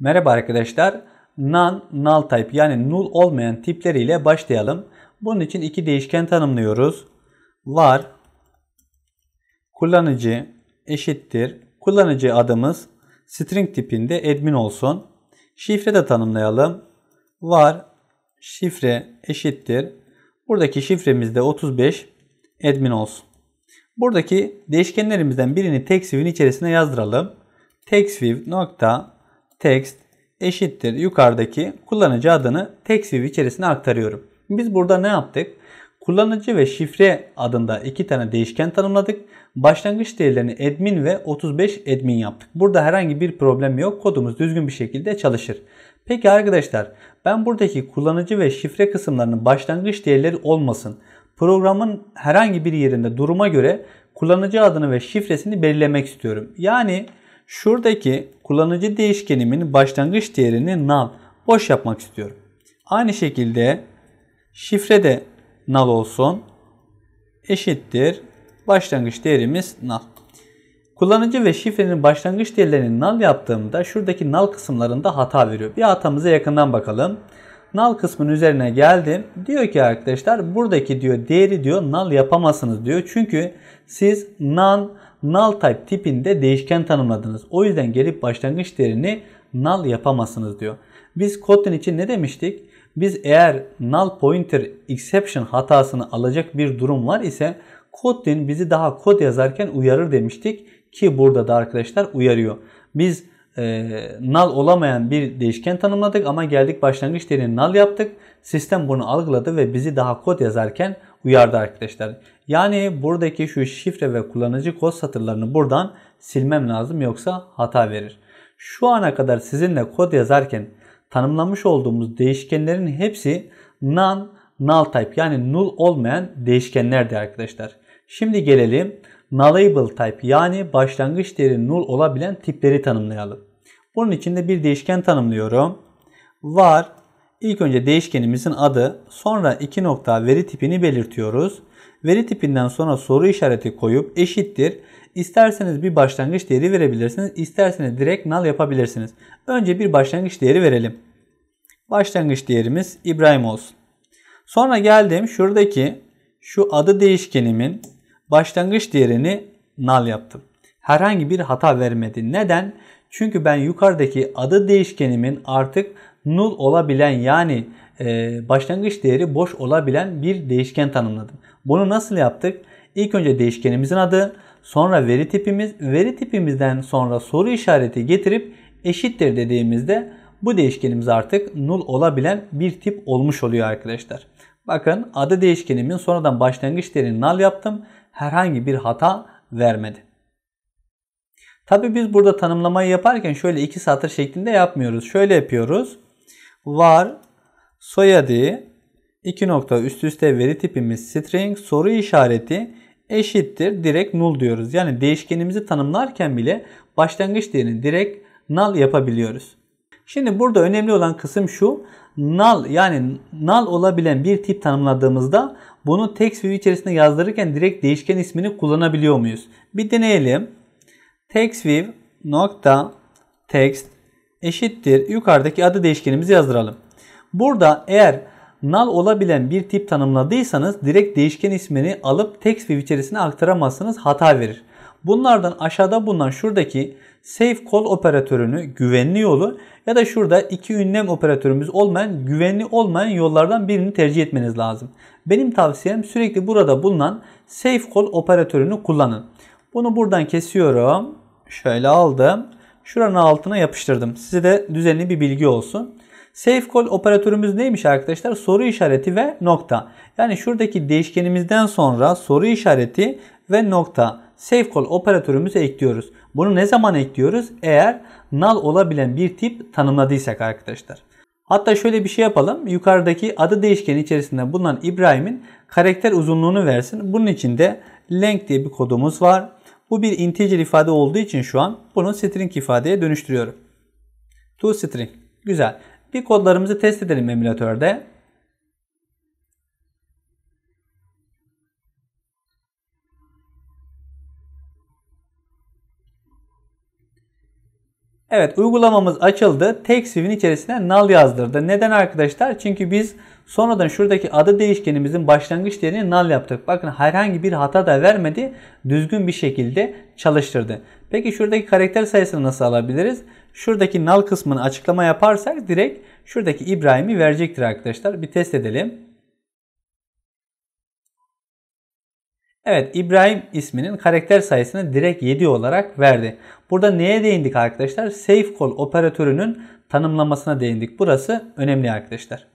Merhaba arkadaşlar. non null type yani null olmayan tipleriyle başlayalım. Bunun için iki değişken tanımlıyoruz. Var kullanıcı eşittir. Kullanıcı adımız string tipinde admin olsun. Şifre de tanımlayalım. Var şifre eşittir. Buradaki şifremiz de 35 admin olsun. Buradaki değişkenlerimizden birini TextView'in içerisine yazdıralım. TextView nokta text eşittir yukarıdaki kullanıcı adını TextView içerisine aktarıyorum. Biz burada ne yaptık? Kullanıcı ve şifre adında iki tane değişken tanımladık. Başlangıç değerlerini admin ve 35 admin yaptık. Burada herhangi bir problem yok. Kodumuz düzgün bir şekilde çalışır. Peki arkadaşlar ben buradaki kullanıcı ve şifre kısımlarının başlangıç değerleri olmasın. Programın herhangi bir yerinde duruma göre kullanıcı adını ve şifresini belirlemek istiyorum. Yani Şuradaki kullanıcı değişkenimin başlangıç değerini null boş yapmak istiyorum. Aynı şekilde şifre de null olsun. Eşittir başlangıç değerimiz null. Kullanıcı ve şifrenin başlangıç değerlerini null yaptığımda şuradaki null kısımlarında hata veriyor. Bir hatamıza yakından bakalım. Null kısmının üzerine geldim. Diyor ki arkadaşlar buradaki diyor değeri diyor null yapamazsınız diyor. Çünkü siz none null type tipinde değişken tanımladınız. O yüzden gelip başlangıç değerini null yapamazsınız diyor. Biz Kotlin için ne demiştik? Biz eğer null pointer exception hatasını alacak bir durum var ise Kotlin bizi daha kod yazarken uyarır demiştik ki burada da arkadaşlar uyarıyor. Biz e, null olamayan bir değişken tanımladık ama geldik başlangıç değerini null yaptık. Sistem bunu algıladı ve bizi daha kod yazarken uyardı arkadaşlar. Yani buradaki şu şifre ve kullanıcı kod satırlarını buradan silmem lazım yoksa hata verir. Şu ana kadar sizinle kod yazarken tanımlamış olduğumuz değişkenlerin hepsi none, null type yani null olmayan değişkenlerdi arkadaşlar. Şimdi gelelim nullable type yani başlangıç değeri null olabilen tipleri tanımlayalım. Bunun için de bir değişken tanımlıyorum. Var İlk önce değişkenimizin adı, sonra iki nokta veri tipini belirtiyoruz. Veri tipinden sonra soru işareti koyup eşittir. İsterseniz bir başlangıç değeri verebilirsiniz, İsterseniz direkt nal yapabilirsiniz. Önce bir başlangıç değeri verelim. Başlangıç değerimiz İbrahim olsun. Sonra geldim şuradaki şu adı değişkenimin başlangıç değerini nal yaptım. Herhangi bir hata vermedi. Neden? Çünkü ben yukarıdaki adı değişkenimin artık null olabilen yani e, başlangıç değeri boş olabilen bir değişken tanımladım. Bunu nasıl yaptık? İlk önce değişkenimizin adı, sonra veri tipimiz, veri tipimizden sonra soru işareti getirip eşittir dediğimizde bu değişkenimiz artık null olabilen bir tip olmuş oluyor arkadaşlar. Bakın adı değişkenimin sonradan başlangıç değerini null yaptım. Herhangi bir hata vermedi. Tabi biz burada tanımlamayı yaparken şöyle iki satır şeklinde yapmıyoruz. Şöyle yapıyoruz. Var soyadı iki nokta üst üste veri tipimiz string soru işareti eşittir direkt null diyoruz. Yani değişkenimizi tanımlarken bile başlangıç değerini direkt null yapabiliyoruz. Şimdi burada önemli olan kısım şu. Null yani null olabilen bir tip tanımladığımızda bunu text view içerisinde yazdırırken direkt değişken ismini kullanabiliyor muyuz? Bir deneyelim. TextView nokta text eşittir. Yukarıdaki adı değişkenimizi yazdıralım. Burada eğer null olabilen bir tip tanımladıysanız direkt değişken ismini alıp TextView içerisine aktaramazsınız. Hata verir. Bunlardan aşağıda bulunan şuradaki safe call operatörünü güvenli yolu ya da şurada iki ünlem operatörümüz olmayan güvenli olmayan yollardan birini tercih etmeniz lazım. Benim tavsiyem sürekli burada bulunan safe call operatörünü kullanın. Bunu buradan kesiyorum. Şöyle aldım. Şuranın altına yapıştırdım. Size de düzenli bir bilgi olsun. Safe call operatörümüz neymiş arkadaşlar? Soru işareti ve nokta. Yani şuradaki değişkenimizden sonra soru işareti ve nokta safe call operatörümüzü ekliyoruz. Bunu ne zaman ekliyoruz? Eğer null olabilen bir tip tanımladıysak arkadaşlar. Hatta şöyle bir şey yapalım. Yukarıdaki adı değişkeni içerisinde bulunan İbrahim'in karakter uzunluğunu versin. Bunun için de length diye bir kodumuz var. Bu bir integer ifade olduğu için şu an bunu string ifadeye dönüştürüyorum. string. Güzel. Bir kodlarımızı test edelim emülatörde. Evet uygulamamız açıldı. TechSiv'in içerisine null yazdırdı. Neden arkadaşlar? Çünkü biz sonradan şuradaki adı değişkenimizin başlangıç değerini null yaptık. Bakın herhangi bir hata da vermedi. Düzgün bir şekilde çalıştırdı. Peki şuradaki karakter sayısını nasıl alabiliriz? Şuradaki null kısmını açıklama yaparsak direkt şuradaki İbrahim'i verecektir arkadaşlar. Bir test edelim. Evet İbrahim isminin karakter sayısını direkt 7 olarak verdi. Burada neye değindik arkadaşlar? call operatörünün tanımlamasına değindik. Burası önemli arkadaşlar.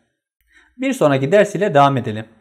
Bir sonraki ders ile devam edelim.